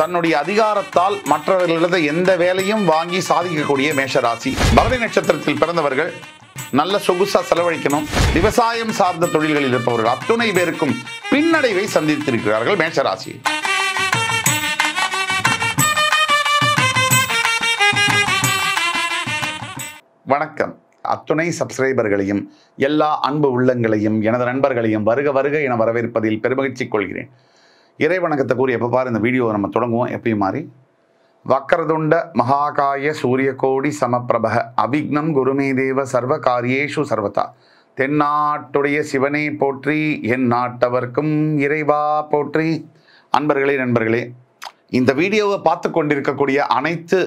தன்னுடைய அதிகாரத்தால் மற்றவர்களது எந்த வேலையும் வாங்கி சாதிக்கக்கூடிய மேஷராசி பரதி நட்சத்திரத்தில் பிறந்தவர்கள் நல்ல சொகுசா செலவழிக்கணும் விவசாயம் சார்ந்த தொழில்களில் இருப்பவர்கள் அத்துணை பேருக்கும் பின்னடைவை சந்தித்திருக்கிறார்கள் மேஷராசி வணக்கம் அத்துணை சப்ஸ்கிரைபர்களையும் எல்லா அன்பு உள்ளங்களையும் எனது நண்பர்களையும் வருக வருக என வரவேற்பதில் பெருமகிழ்ச்சி கொள்கிறேன் இறை வணக்கத்தை கூறி எப்போ பாரு இந்த வீடியோ நம்ம தொடங்குவோம் எப்பயும் மாதிரி வக்கரதுண்ட மகாகாய சூரிய கோடி சமப்பிரபக அபிக்னம் குருமே தேவ சர்வ காரியேஷு சர்வதா தென்னாட்டுடைய சிவனை போற்றி என் நாட்டவர்க்கும் இறைவா போற்றி அன்பர்களே நண்பர்களே இந்த வீடியோவை பார்த்து கொண்டிருக்கக்கூடிய அனைத்து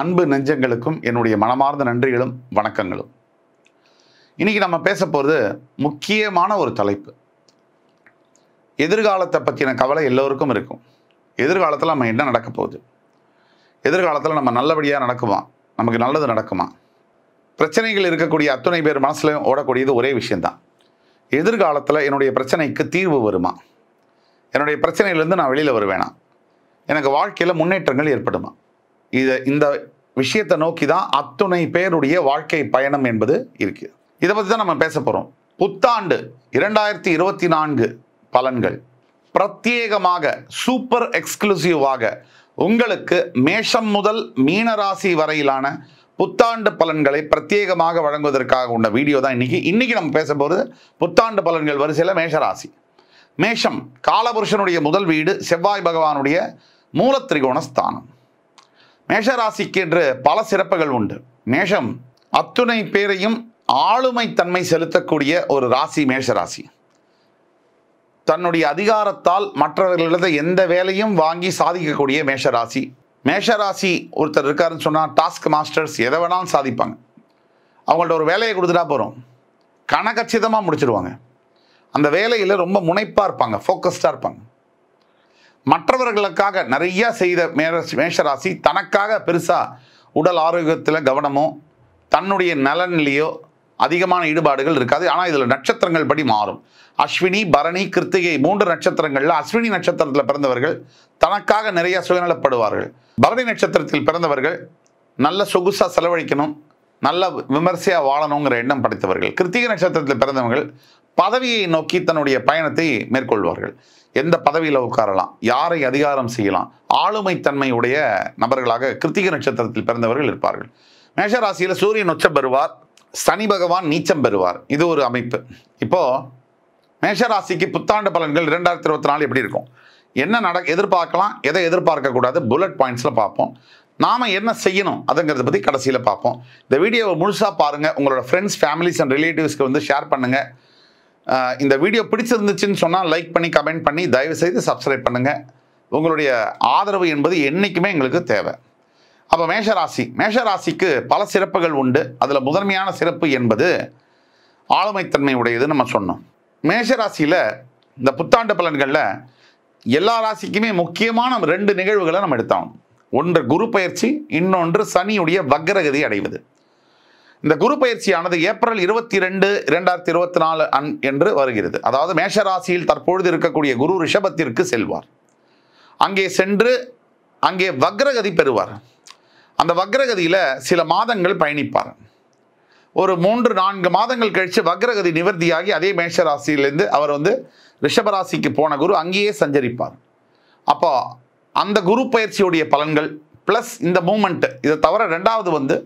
அன்பு நெஞ்சங்களுக்கும் என்னுடைய மனமார்ந்த நன்றிகளும் வணக்கங்களும் இன்றைக்கி நம்ம பேச போகிறது முக்கியமான ஒரு தலைப்பு எதிர்காலத்தை பற்றின கவலை எல்லோருக்கும் இருக்கும் எதிர்காலத்தில் நம்ம என்ன நடக்க போகுது எதிர்காலத்தில் நம்ம நல்லபடியாக நடக்குமா நமக்கு நல்லது நடக்குமா பிரச்சனைகள் இருக்கக்கூடிய அத்துணை பேர் மனசில் ஓடக்கூடியது ஒரே விஷயந்தான் எதிர்காலத்தில் என்னுடைய பிரச்சனைக்கு தீர்வு வருமா என்னுடைய பிரச்சனையிலேருந்து நான் வெளியில் வருவேனா எனக்கு வாழ்க்கையில் முன்னேற்றங்கள் ஏற்படுமா இதை இந்த விஷயத்தை நோக்கி தான் அத்துணை பேருடைய வாழ்க்கை பயணம் என்பது இருக்குது இதை பற்றி தான் நம்ம பேச போகிறோம் புத்தாண்டு இரண்டாயிரத்தி இருபத்தி நான்கு பலன்கள் பிரத்யேகமாக சூப்பர் எக்ஸ்க்ளூசிவாக உங்களுக்கு மேஷம் முதல் மீனராசி வரையிலான புத்தாண்டு பலன்களை பிரத்யேகமாக வழங்குவதற்காக உள்ள வீடியோ தான் இன்றைக்கி இன்றைக்கி நம்ம பேச போகிறது புத்தாண்டு பலன்கள் வரிசையில் மேஷராசி மேஷம் காலபுருஷனுடைய முதல் வீடு செவ்வாய் பகவானுடைய மூலத்திரிகோண ஸ்தானம் மேஷராசிக்கு என்று பல சிறப்புகள் உண்டு மேஷம் அத்துணை பேரையும் ஆளுமை தன்மை செலுத்தக்கூடிய ஒரு ராசி மேஷராசி தன்னுடைய அதிகாரத்தால் மற்றவர்களது எந்த வேலையும் வாங்கி சாதிக்கக்கூடிய மேஷராசி மேஷராசி ஒருத்தர் இருக்காருன்னு சொன்னால் டாஸ்க் மாஸ்டர்ஸ் எதை வேணாலும் சாதிப்பாங்க அவங்கள்ட்ட ஒரு வேலையை கொடுத்துட்டா போகிறோம் கணக்கச்சிதமாக முடிச்சிடுவாங்க அந்த வேலையில் ரொம்ப முனைப்பாக இருப்பாங்க ஃபோக்கஸ்டாக இருப்பாங்க மற்றவர்களுக்காக நிறையா செய்த மேஷ மேஷராசி தனக்காக பெருசாக உடல் ஆரோக்கியத்தில் கவனமோ தன்னுடைய நலன்லையோ அதிகமான ஈடுபாடுகள் இருக்காது ஆனால் இதில் நட்சத்திரங்கள் படி மாறும் அஸ்வினி பரணி கிருத்திகை மூன்று நட்சத்திரங்களில் அஸ்வினி நட்சத்திரத்தில் பிறந்தவர்கள் தனக்காக நிறைய சுயநலப்படுவார்கள் பரணி நட்சத்திரத்தில் பிறந்தவர்கள் நல்ல சொகுசாக செலவழிக்கணும் நல்ல விமர்சையாக வாழணுங்கிற எண்ணம் படைத்தவர்கள் கிருத்திகை நட்சத்திரத்தில் பிறந்தவர்கள் பதவியை நோக்கி தன்னுடைய பயணத்தை மேற்கொள்வார்கள் எந்த பதவியில் உட்காரலாம் யாரை அதிகாரம் செய்யலாம் ஆளுமைத்தன்மை உடைய நபர்களாக கிருத்திகை நட்சத்திரத்தில் பிறந்தவர்கள் இருப்பார்கள் மேஷராசியில் சூரியன் உச்சம் பெறுவார் சனி பகவான் நீச்சம் பெறுவார் இது ஒரு அமைப்பு இப்போது மேஷராசிக்கு புத்தாண்டு பலன்கள் இரண்டாயிரத்தி இருபத்தி நாலு எப்படி இருக்கும் என்ன நட எதிர்பார்க்கலாம் எதை எதிர்பார்க்கக்கூடாது புல்லட் பாயிண்ட்ஸில் பார்ப்போம் நாம் என்ன செய்யணும் அதுங்கிறத பற்றி கடைசியில் பார்ப்போம் இந்த வீடியோவை முழுசாக பாருங்கள் உங்களோட ஃப்ரெண்ட்ஸ் ஃபேமிலிஸ் அண்ட் ரிலேட்டிவ்ஸ்க்கு வந்து ஷேர் பண்ணுங்கள் இந்த வீடியோ பிடிச்சிருந்துச்சுன்னு சொன்னால் லைக் பண்ணி கமெண்ட் பண்ணி தயவுசெய்து சப்ஸ்கிரைப் பண்ணுங்கள் உங்களுடைய ஆதரவு என்பது என்றைக்குமே எங்களுக்கு தேவை அப்போ மேஷராசி மேஷராசிக்கு பல சிறப்புகள் உண்டு அதில் முதன்மையான சிறப்பு என்பது ஆளுமைத்தன்மை உடையது நம்ம சொன்னோம் மேஷராசியில் இந்த புத்தாண்டு பலன்களில் எல்லா ராசிக்குமே முக்கியமான ரெண்டு நிகழ்வுகளை நம்ம எடுத்தோம் ஒன்று குரு பயிற்சி இன்னொன்று சனியுடைய வக்ரகதி அடைவது இந்த குரு பயிற்சியானது ஏப்ரல் இருபத்தி ரெண்டு இரண்டாயிரத்தி இருபத்தி நாலு அன் என்று வருகிறது அதாவது மேஷராசியில் தற்பொழுது இருக்கக்கூடிய குரு ரிஷபத்திற்கு செல்வார் அங்கே சென்று அங்கே வக்ரகதி பெறுவார் அந்த வக்ரகதியில் சில மாதங்கள் பயணிப்பார் ஒரு மூன்று நான்கு மாதங்கள் கழித்து வக்ரகதி நிவர்த்தியாகி அதே மேஷராசியிலேருந்து அவர் வந்து ரிஷபராசிக்கு போன குரு அங்கேயே சஞ்சரிப்பார் அப்போ அந்த குரு பயிற்சியுடைய பலன்கள் ப்ளஸ் இந்த மூமெண்ட்டு இதை தவிர ரெண்டாவது வந்து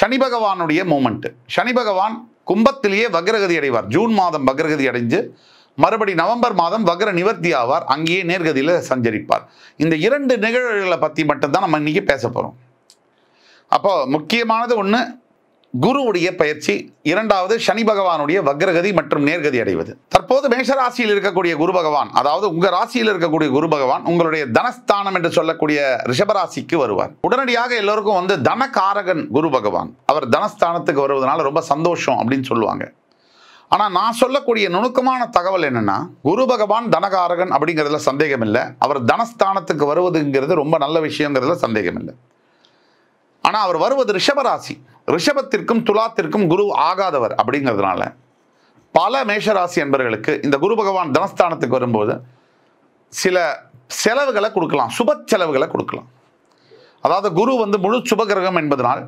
சனி பகவானுடைய மூமெண்ட்டு சனி பகவான் கும்பத்திலேயே வக்ரகதி அடைவார் ஜூன் மாதம் வக்ரகதி அடைஞ்சு மறுபடி நவம்பர் மாதம் வக்ர நிவர்த்தி ஆவார் அங்கேயே நேர்கதியில் சஞ்சரிப்பார் இந்த இரண்டு நிகழ்வுகளை பற்றி மட்டும்தான் நம்ம இன்றைக்கி பேச போகிறோம் அப்போ முக்கியமானது ஒன்று குருவுடைய பயிற்சி இரண்டாவது சனி பகவானுடைய வக்ரகதி மற்றும் நேர்கதி அடைவது தற்போது மேஷராசியில் இருக்கக்கூடிய குரு பகவான் அதாவது உங்க ராசியில் இருக்கக்கூடிய குரு பகவான் உங்களுடைய தனஸ்தானம் என்று சொல்லக்கூடிய ரிஷபராசிக்கு வருவார் உடனடியாக எல்லோருக்கும் வந்து தனக்காரகன் குரு பகவான் அவர் தனஸ்தானத்துக்கு வருவதனால ரொம்ப சந்தோஷம் அப்படின்னு சொல்லுவாங்க ஆனால் நான் சொல்லக்கூடிய நுணுக்கமான தகவல் என்னன்னா குரு பகவான் தனகாரகன் அப்படிங்கிறதுல சந்தேகம் இல்லை அவர் தனஸ்தானத்துக்கு வருவதுங்கிறது ரொம்ப நல்ல விஷயங்கிறதுல சந்தேகம் இல்லை ஆனால் அவர் வருவது ரிஷபராசி ரிஷபத்திற்கும் துலாத்திற்கும் குரு ஆகாதவர் அப்படிங்கிறதுனால பல மேஷராசி என்பவர்களுக்கு இந்த குரு பகவான் தனஸ்தானத்துக்கு வரும்போது சில செலவுகளை கொடுக்கலாம் சுப செலவுகளை கொடுக்கலாம் அதாவது குரு வந்து முழு சுபகிரகம் என்பதனால்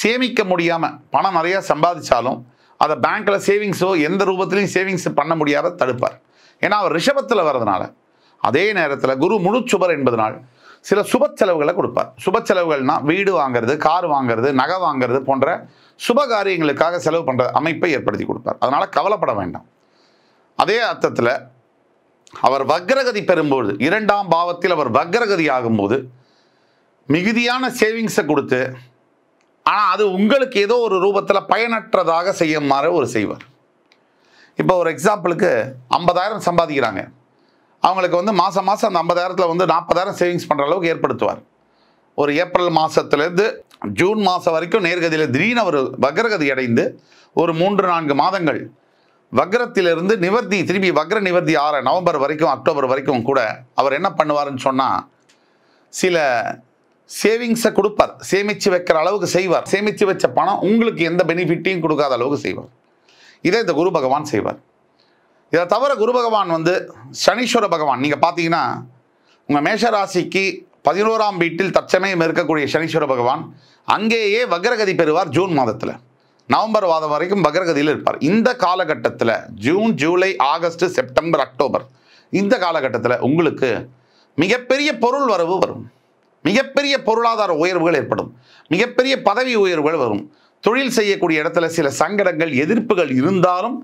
சேமிக்க முடியாமல் பணம் நிறையா சம்பாதிச்சாலும் அதை பேங்க்கில் சேவிங்ஸோ எந்த ரூபத்திலையும் சேவிங்ஸ் பண்ண முடியாத தடுப்பார் ஏன்னா அவர் ரிஷபத்தில் வர்றதுனால அதே நேரத்தில் குரு முழு சுபர் என்பதனால் சில சுப செலவுகளை கொடுப்பார் சுப செலவுகள்னா வீடு வாங்குறது கார் வாங்குறது நகை வாங்குறது போன்ற சுப காரியங்களுக்காக செலவு பண்ணுற அமைப்பை ஏற்படுத்தி கொடுப்பார் அதனால் கவலைப்பட வேண்டாம் அதே அர்த்தத்தில் அவர் வக்ரகதி பெறும்போது இரண்டாம் பாவத்தில் அவர் வக்ரகதி ஆகும்போது மிகுதியான சேவிங்ஸை கொடுத்து ஆனால் அது உங்களுக்கு ஏதோ ஒரு ரூபத்தில் பயனற்றதாக செய்யுமாறு ஒரு செய்வார் இப்போ ஒரு எக்ஸாம்பிளுக்கு ஐம்பதாயிரம் சம்பாதிக்கிறாங்க அவங்களுக்கு வந்து மாதம் மாதம் அந்த ஐம்பதாயிரத்தில் வந்து நாற்பதாயிரம் சேவிங்ஸ் பண்ணுற அளவுக்கு ஏற்படுத்துவார் ஒரு ஏப்ரல் மாதத்துலேருந்து ஜூன் மாதம் வரைக்கும் நேர்கதியில் திடீர்னு ஒரு வக்ரகதி அடைந்து ஒரு மூன்று நான்கு மாதங்கள் வக்ரத்திலிருந்து நிவர்த்தி திரும்பி வக்ர நிவர்த்தி ஆற நவம்பர் வரைக்கும் அக்டோபர் வரைக்கும் கூட அவர் என்ன பண்ணுவார்னு சொன்னால் சில சேவிங்ஸை கொடுப்பார் சேமித்து வைக்கிற அளவுக்கு செய்வார் சேமித்து வச்ச பணம் உங்களுக்கு எந்த பெனிஃபிட்டையும் கொடுக்காத அளவுக்கு செய்வார் இதை இந்த குரு பகவான் செய்வார் இதை தவிர குரு பகவான் வந்து சனீஸ்வர பகவான் நீங்கள் பார்த்தீங்கன்னா உங்கள் மேஷராசிக்கு பதினோராம் வீட்டில் தற்சமயம் இருக்கக்கூடிய சனீஸ்வர பகவான் அங்கேயே வக்ரகதி பெறுவார் ஜூன் மாதத்தில் நவம்பர் மாதம் வரைக்கும் வக்ரகதியில் இருப்பார் இந்த காலகட்டத்தில் June July August September October இந்த காலகட்டத்தில் உங்களுக்கு மிகப்பெரிய பொருள் வரவு வரும் மிகப்பெரிய பொருளாதார உயர்வுகள் ஏற்படும் மிகப்பெரிய பதவி உயர்வுகள் வரும் தொழில் செய்யக்கூடிய இடத்துல சில சங்கடங்கள் எதிர்ப்புகள் இருந்தாலும்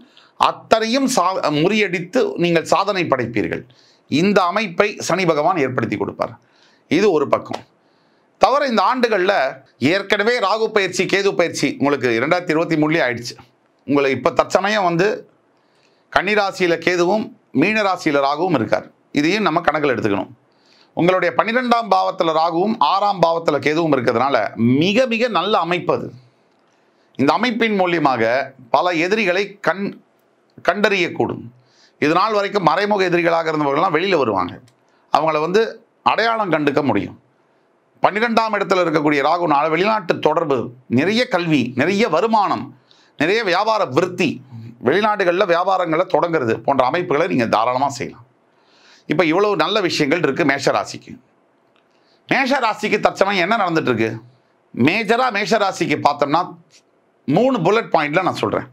அத்தனையும் சா முறியடித்து நீங்கள் சாதனை படைப்பீர்கள் இந்த அமைப்பை சனி பகவான் ஏற்படுத்தி கொடுப்பார் இது ஒரு பக்கம் தவிர இந்த ஆண்டுகளில் ஏற்கனவே ராகு பயிற்சி கேது பயிற்சி உங்களுக்கு இரண்டாயிரத்தி இருபத்தி மூணுலேயே ஆயிடுச்சு உங்களை இப்போ தற்சமயம் வந்து கன்னிராசியில் கேதுவும் மீனராசியில் ராகுவும் இருக்கார் இதையும் நம்ம கணக்கில் எடுத்துக்கணும் உங்களுடைய பன்னிரெண்டாம் பாவத்தில் ராகுவும் ஆறாம் பாவத்தில் கேதுவும் இருக்கிறதுனால மிக மிக நல்ல அமைப்பு அது இந்த அமைப்பின் மூலியமாக பல எதிரிகளை கண் கண்டறியக்கூடும் இது நாள் வரைக்கும் மறைமுக எதிரிகளாக இருந்தவர்கள்லாம் வெளியில் வருவாங்க அவங்கள வந்து அடையாளம் கண்டுக்க முடியும் பன்னிரெண்டாம் இடத்துல இருக்கக்கூடிய ராகு நாள் வெளிநாட்டு தொடர்பு நிறைய கல்வி நிறைய வருமானம் நிறைய வியாபார விருத்தி வெளிநாடுகளில் வியாபாரங்களை தொடங்குறது போன்ற அமைப்புகளை நீங்கள் தாராளமாக செய்யலாம் இப்போ இவ்வளவு நல்ல விஷயங்கள் இருக்குது மேஷராசிக்கு மேஷராசிக்கு தற்சமயம் என்ன நடந்துட்டுருக்கு மேஜராக மேஷராசிக்கு பார்த்தோம்னா மூணு புல்லட் பாயிண்டில் நான் சொல்கிறேன்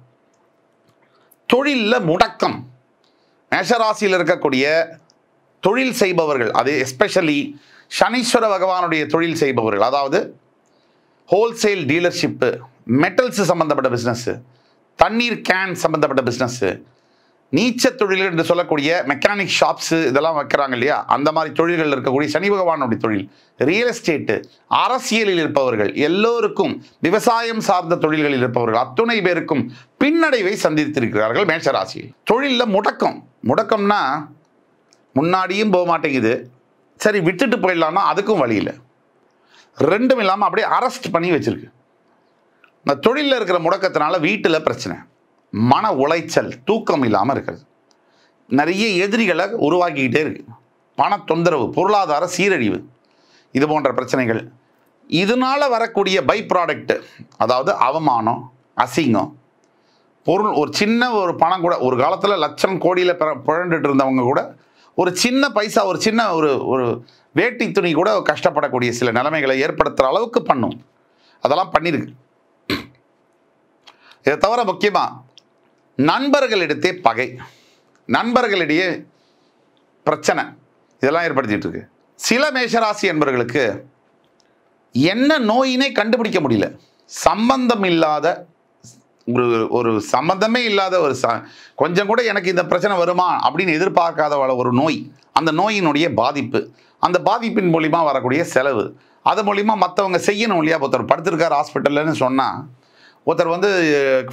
தொழிலில் முடக்கம் மேஷராசியில் இருக்கக்கூடிய தொழில் செய்பவர்கள் அது எஸ்பெஷலி சனீஸ்வர பகவானுடைய தொழில் செய்பவர்கள் அதாவது ஹோல்சேல் டீலர்ஷிப்பு மெட்டல்ஸ் சம்மந்தப்பட்ட பிஸ்னஸ்ஸு தண்ணீர் கேன் சம்மந்தப்பட்ட பிஸ்னஸ்ஸு நீச்ச தொழில்கள் என்று சொல்லக்கூடிய மெக்கானிக் ஷாப்ஸ் இதெல்லாம் வைக்கிறாங்க இல்லையா அந்த மாதிரி தொழில்கள் இருக்கக்கூடிய சனி பகவானுடைய தொழில் ரியல் எஸ்டேட்டு அரசியலில் இருப்பவர்கள் எல்லோருக்கும் விவசாயம் சார்ந்த தொழில்களில் இருப்பவர்கள் அத்துணை பேருக்கும் பின்னடைவை சந்தித்திருக்கிறார்கள் மேஷராசியில் தொழிலில் முடக்கம் முடக்கம்னா முன்னாடியும் போக மாட்டேங்குது சரி விட்டுட்டு போயிடலாம்னா அதுக்கும் இல்லை ரெண்டும் இல்லாமல் அப்படியே அரெஸ்ட் பண்ணி வச்சுருக்கு இந்த தொழிலில் இருக்கிற முடக்கத்தினால வீட்டில் பிரச்சனை மன உளைச்சல் தூக்கம் இல்லாமல் இருக்கிறது நிறைய எதிரிகளை உருவாக்கிக்கிட்டே இருக்குது பண தொந்தரவு பொருளாதார சீரழிவு இது போன்ற பிரச்சனைகள் இதனால் வரக்கூடிய பை ப்ராடக்ட்டு அதாவது அவமானம் அசிங்கம் பொருள் ஒரு சின்ன ஒரு பணம் கூட ஒரு காலத்தில் லட்சம் கோடியில் பிற புழண்டுட்டு இருந்தவங்க கூட ஒரு சின்ன பைசா ஒரு சின்ன ஒரு ஒரு வேட்டி துணி கூட கஷ்டப்படக்கூடிய சில நிலைமைகளை ஏற்படுத்துகிற அளவுக்கு பண்ணும் அதெல்லாம் பண்ணியிருக்கு இதை தவிர முக்கியமாக நண்பர்களிடத்தே பகை நண்பர்களிடையே பிரச்சனை இதெல்லாம் ஏற்படுத்திட்டு இருக்கு சில மேஷராசி என்பவர்களுக்கு என்ன நோயினே கண்டுபிடிக்க முடியல சம்பந்தம் இல்லாத ஒரு ஒரு சம்மந்தமே இல்லாத ஒரு ச கொஞ்சம் கூட எனக்கு இந்த பிரச்சனை வருமா அப்படின்னு எதிர்பார்க்காத ஒரு நோய் அந்த நோயினுடைய பாதிப்பு அந்த பாதிப்பின் மூலிமா வரக்கூடிய செலவு அது மூலிமா மற்றவங்க செய்யணும் இல்லையா ஒருத்தர் படுத்திருக்கார் ஹாஸ்பிட்டல்லன்னு சொன்னால் ஒருத்தர் வந்து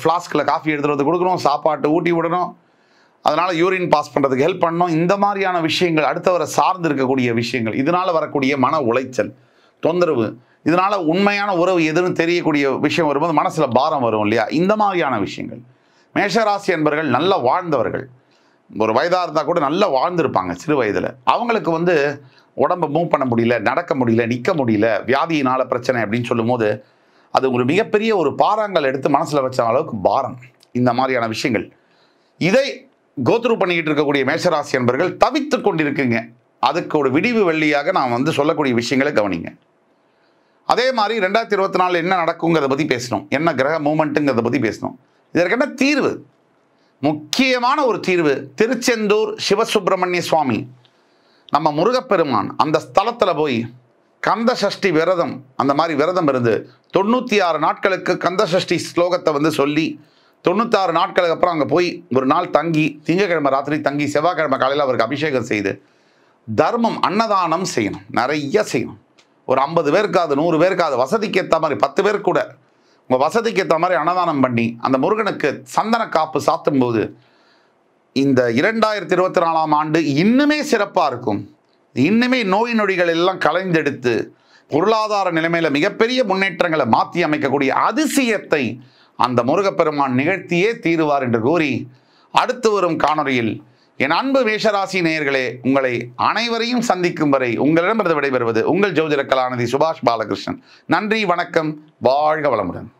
ஃப்ளாஸ்கில் காஃபி எடுத்துகிட்டு வந்து கொடுக்கணும் சாப்பாட்டு ஊட்டி விடணும் அதனால் யூரின் பாஸ் பண்ணுறதுக்கு ஹெல்ப் பண்ணணும் இந்த மாதிரியான விஷயங்கள் அடுத்தவரை சார்ந்து இருக்கக்கூடிய விஷயங்கள் இதனால் வரக்கூடிய மன உளைச்சல் தொந்தரவு இதனால் உண்மையான உறவு எதுன்னு தெரியக்கூடிய விஷயம் வரும்போது மனசில் பாரம் வரும் இல்லையா இந்த மாதிரியான விஷயங்கள் மேஷராசி என்பர்கள் நல்ல வாழ்ந்தவர்கள் ஒரு வயதாக இருந்தால் கூட நல்லா வாழ்ந்திருப்பாங்க சிறு வயதில் அவங்களுக்கு வந்து உடம்பை மூவ் பண்ண முடியல நடக்க முடியல நிற்க முடியல வியாதியினால் பிரச்சனை அப்படின்னு சொல்லும்போது அது ஒரு மிகப்பெரிய ஒரு பாரங்கள் எடுத்து மனசில் வச்ச அளவுக்கு பாரம் இந்த மாதிரியான விஷயங்கள் இதை கோத்ரூ பண்ணிக்கிட்டு இருக்கக்கூடிய மேஷராசி என்பர்கள் தவித்து கொண்டிருக்குங்க அதுக்கு ஒரு விடிவு வெள்ளியாக நான் வந்து சொல்லக்கூடிய விஷயங்களை கவனிங்க அதே மாதிரி ரெண்டாயிரத்தி இருபத்தி நாலு என்ன நடக்குங்கிறத பற்றி பேசணும் என்ன கிரக மூமெண்ட்டுங்கிறத பற்றி பேசணும் இதற்கென்ன தீர்வு முக்கியமான ஒரு தீர்வு திருச்செந்தூர் சிவசுப்பிரமணிய சுவாமி நம்ம முருகப்பெருமான் அந்த ஸ்தலத்தில் போய் கந்த சஷ்டி விரதம் அந்த மாதிரி விரதம் இருந்து தொண்ணூற்றி ஆறு நாட்களுக்கு கந்த சஷ்டி ஸ்லோகத்தை வந்து சொல்லி தொண்ணூத்தாறு நாட்களுக்கு அப்புறம் அங்கே போய் ஒரு நாள் தங்கி திங்கக்கிழமை ராத்திரி தங்கி செவ்வாய்க்கிழமை காலையில் அவருக்கு அபிஷேகம் செய்து தர்மம் அன்னதானம் செய்யணும் நிறைய செய்யணும் ஒரு ஐம்பது பேருக்காது நூறு பேருக்காது வசதிக்கு ஏற்ற மாதிரி பத்து பேர் கூட உங்கள் வசதிக்கு ஏற்ற மாதிரி அன்னதானம் பண்ணி அந்த முருகனுக்கு சந்தன காப்பு சாத்தும்போது இந்த இரண்டாயிரத்தி இருபத்தி நாலாம் ஆண்டு இன்னுமே சிறப்பாக இருக்கும் இன்னுமே நோய் நொடிகள் எல்லாம் கலைந்தெடுத்து பொருளாதார நிலைமையில் மிகப்பெரிய முன்னேற்றங்களை மாற்றி அமைக்கக்கூடிய அதிசயத்தை அந்த முருகப்பெருமான் நிகழ்த்தியே தீருவார் என்று கூறி அடுத்து வரும் காணொலியில் என் அன்பு மேஷராசி நேயர்களே உங்களை அனைவரையும் சந்திக்கும் வரை உங்களிடமிருந்து விடைபெறுவது உங்கள் ஜோதிட கலாநிதி சுபாஷ் பாலகிருஷ்ணன் நன்றி வணக்கம் வாழ்க வளமுடன்